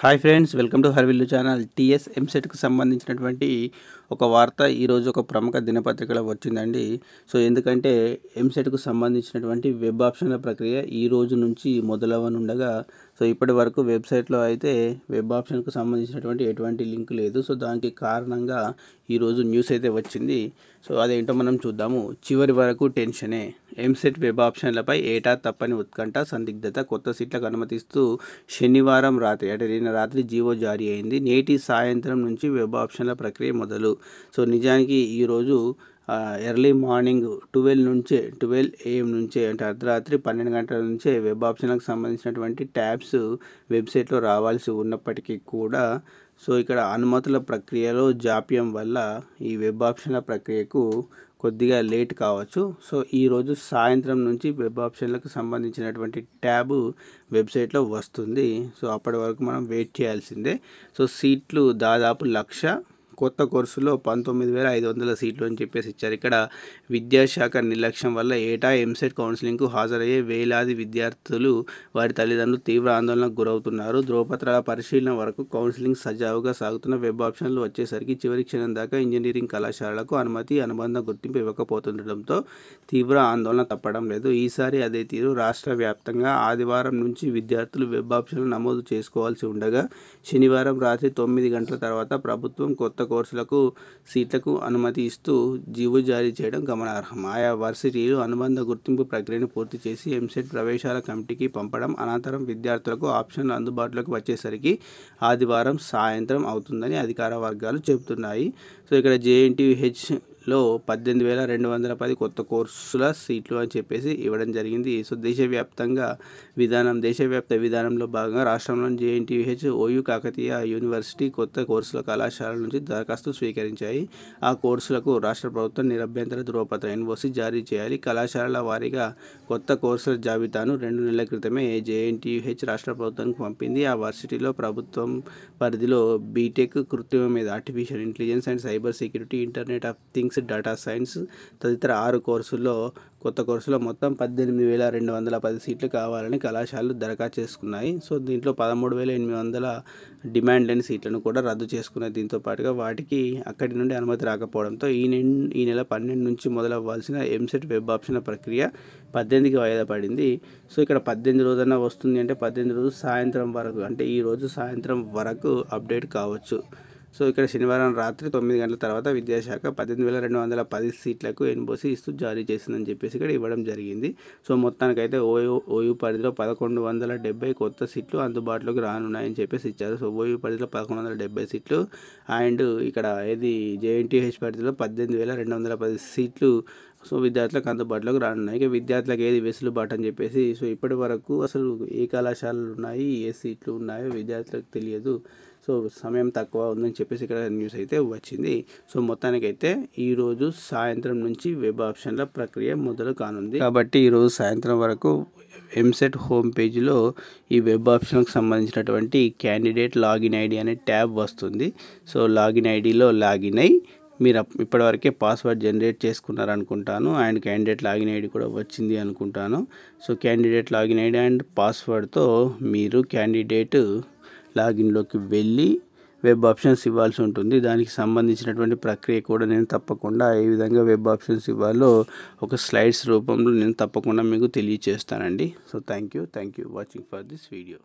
hi friends welcome to Harvillu channel TS ఎంసెట్కు సంబంధించినటువంటి ఒక వార్త ఈరోజు ఒక ప్రముఖ దినపత్రికలో వచ్చిందండి సో ఎందుకంటే ఎంసెట్కు సంబంధించినటువంటి వెబ్ ఆప్షన్ల ప్రక్రియ ఈ రోజు నుంచి మొదలవనుండగా సో ఇప్పటి వరకు వెబ్సైట్లో అయితే వెబ్ ఆప్షన్కు సంబంధించినటువంటి ఎటువంటి లింక్ లేదు సో దానికి కారణంగా ఈరోజు న్యూస్ అయితే వచ్చింది సో అదేంటో మనం చూద్దాము చివరి వరకు టెన్షనే ఎంసెట్ వెబ్ ఆప్షన్లపై ఏటా తప్పని ఉత్కంఠ సందిగ్ధత కొత్త సీట్లకు అనుమతిస్తూ శనివారం రాత్రి అంటే నిన్న రాత్రి జీవో జారీ అయింది నేటి సాయంత్రం నుంచి వెబ్ ఆప్షన్ల ప్రక్రియ మొదలు సో నిజానికి ఈరోజు ఎర్లీ మార్నింగ్ ట్వెల్వ్ నుంచే ట్వెల్వ్ ఏఎం నుంచే అంటే అర్ధరాత్రి పన్నెండు గంటల నుంచే వెబ్ ఆప్షన్లకు సంబంధించినటువంటి ట్యాబ్స్ వెబ్సైట్లో రావాల్సి ఉన్నప్పటికీ కూడా సో ఇక్కడ అనుమతుల ప్రక్రియలో జాప్యం వల్ల ఈ వెబ్ ఆప్షన్ల ప్రక్రియకు కొద్దిగా లేట్ కావచ్చు సో ఈరోజు సాయంత్రం నుంచి వెబ్ ఆప్షన్లకు సంబంధించినటువంటి ట్యాబ్ వెబ్సైట్లో వస్తుంది సో అప్పటి వరకు మనం వెయిట్ చేయాల్సిందే సో సీట్లు దాదాపు లక్ష కొత్త కోర్సులో పంతొమ్మిది వేల ఐదు వందల సీట్లు అని చెప్పేసి ఇచ్చారు ఇక్కడ విద్యాశాఖ నిర్లక్ష్యం వల్ల ఏటా ఎంసెట్ కౌన్సిలింగ్కు హాజరయ్యే వేలాది విద్యార్థులు వారి తల్లిదండ్రులు తీవ్ర ఆందోళనకు గురవుతున్నారు ధ్రువపత్రాల పరిశీలన వరకు కౌన్సిలింగ్ సజావుగా సాగుతున్న వెబ్ ఆప్షన్లు వచ్చేసరికి చివరి క్షణం దాకా ఇంజనీరింగ్ కళాశాలలకు అనుమతి అనుబంధ గుర్తింపు ఇవ్వకపోతుండటంతో తీవ్ర ఆందోళన తప్పడం లేదు ఈసారి అదే తీరు రాష్ట్ర వ్యాప్తంగా ఆదివారం నుంచి విద్యార్థులు వెబ్ ఆప్షన్లు నమోదు చేసుకోవాల్సి ఉండగా శనివారం రాత్రి తొమ్మిది గంటల తర్వాత ప్రభుత్వం కొత్త కోర్సులకు సీట్లకు అనుమతి ఇస్తూ జీవో జారీ చేయడం గమనార్హం ఆయా వర్సిటీలు అనుబంధ గుర్తింపు ప్రక్రియను పూర్తి చేసి ఎంసెట్ ప్రవేశాల కమిటీకి పంపడం అనంతరం విద్యార్థులకు ఆప్షన్లు అందుబాటులోకి వచ్చేసరికి ఆదివారం సాయంత్రం అవుతుందని అధికార వర్గాలు చెబుతున్నాయి సో ఇక్కడ జేఎన్టీహెచ్ లో పద్దెనిమిది వేల రెండు వందల పది కొత్త కోర్సుల సీట్లు అని చెప్పేసి ఇవ్వడం జరిగింది సో దేశవ్యాప్తంగా విధానం దేశవ్యాప్త విధానంలో భాగంగా రాష్ట్రంలోని జేఎన్టీహెచ్ ఓయూ కాకతీయ యూనివర్సిటీ కొత్త కోర్సుల కళాశాల నుంచి దరఖాస్తు స్వీకరించాయి ఆ కోర్సులకు రాష్ట్ర ప్రభుత్వం నిరభ్యంతర ధృవపత్రం ఎన్ఓసి జారీ చేయాలి కళాశాలల వారీగా కొత్త కోర్సుల జాబితాను రెండు నెలల క్రితమే జేఎన్టీహెచ్ రాష్ట్ర ప్రభుత్వానికి పంపింది ఆ వర్సిటీలో ప్రభుత్వం పరిధిలో బీటెక్ కృత్రిమ మీద artificial intelligence and cyber security internet of things data science తదితర ఆరు కోర్సుల్లో కొత్త కోర్సులో మొత్తం పద్దెనిమిది వేల రెండు వందల పది సీట్లు కావాలని కళాశాలలు దరఖాస్తు చేసుకున్నాయి సో దీంట్లో పదమూడు వేల ఎనిమిది వందల డిమాండ్ లేని సీట్లను కూడా రద్దు చేసుకున్నాయి దీంతో పాటుగా వాటికి అక్కడి నుండి అనుమతి రాకపోవడంతో ఈ నె ఈ నెల పన్నెండు నుంచి మొదలవ్వాల్సిన ఎంసెట్ వెబ్ ఆప్షన్ ప్రక్రియ పద్దెనిమిదికి వాయిదా పడింది సో ఇక్కడ పద్దెనిమిది రోజున వస్తుంది అంటే పద్దెనిమిది రోజు సాయంత్రం వరకు అంటే ఈ రోజు సాయంత్రం వరకు అప్డేట్ కావచ్చు సో ఇక్కడ శనివారం రాత్రి తొమ్మిది గంటల తర్వాత విద్యాశాఖ పద్దెనిమిది వేల రెండు వందల పది సీట్లకు ఎన్బోసి ఇస్తూ జారీ చేసిందని చెప్పేసి ఇక్కడ ఇవ్వడం జరిగింది సో మొత్తానికైతే ఓయూ ఓయూ పరిధిలో పదకొండు వందల డెబ్బై కొత్త సీట్లు అందుబాటులోకి రానున్నాయని చెప్పేసి ఇచ్చారు సో ఓయూ పరిధిలో పదకొండు వందల డెబ్బై సీట్లు అండ్ ఇక్కడ ఏది జేఎన్టీహెచ్ పరిధిలో పద్దెనిమిది వేల రెండు వందల పది సీట్లు సో విద్యార్థులకు అందుబాటులోకి రానున్నాయి ఇక విద్యార్థులకు ఏది వెసులుబాటు అని చెప్పేసి సో ఇప్పటి వరకు అసలు ఏ కళాశాలలు ఉన్నాయి ఏ సీట్లు ఉన్నాయో విద్యార్థులకు తెలియదు సో సమయం తక్కువ ఉందని చెప్పేసి ఇక్కడ న్యూస్ అయితే వచ్చింది సో మొత్తానికైతే ఈరోజు సాయంత్రం నుంచి వెబ్ ఆప్షన్ల ప్రక్రియ మొదలు కానుంది కాబట్టి ఈరోజు సాయంత్రం వరకు ఎంసెట్ హోమ్ పేజీలో ఈ వెబ్ ఆప్షన్కి సంబంధించినటువంటి క్యాండిడేట్ లాగిన్ ఐడి అనే ట్యాబ్ వస్తుంది సో లాగిన్ ఐడిలో లాగిన్ అయి మీరు ఇప్పటివరకే పాస్వర్డ్ జనరేట్ చేసుకున్నారనుకుంటాను అండ్ క్యాండిడేట్ లాగిన్ ఐడి కూడా వచ్చింది అనుకుంటాను so candidate login ID and పాస్వర్డ్తో మీరు క్యాండిడేట్ లాగిన్లోకి వెళ్ళి వెబ్ ఆప్షన్స్ ఇవ్వాల్సి ఉంటుంది దానికి సంబంధించినటువంటి ప్రక్రియ కూడా నేను తప్పకుండా ఏ విధంగా వెబ్ ఆప్షన్స్ ఇవ్వాలో ఒక స్లైడ్స్ రూపంలో నేను తప్పకుండా మీకు తెలియచేస్తానండి so thank you thank you watching for this video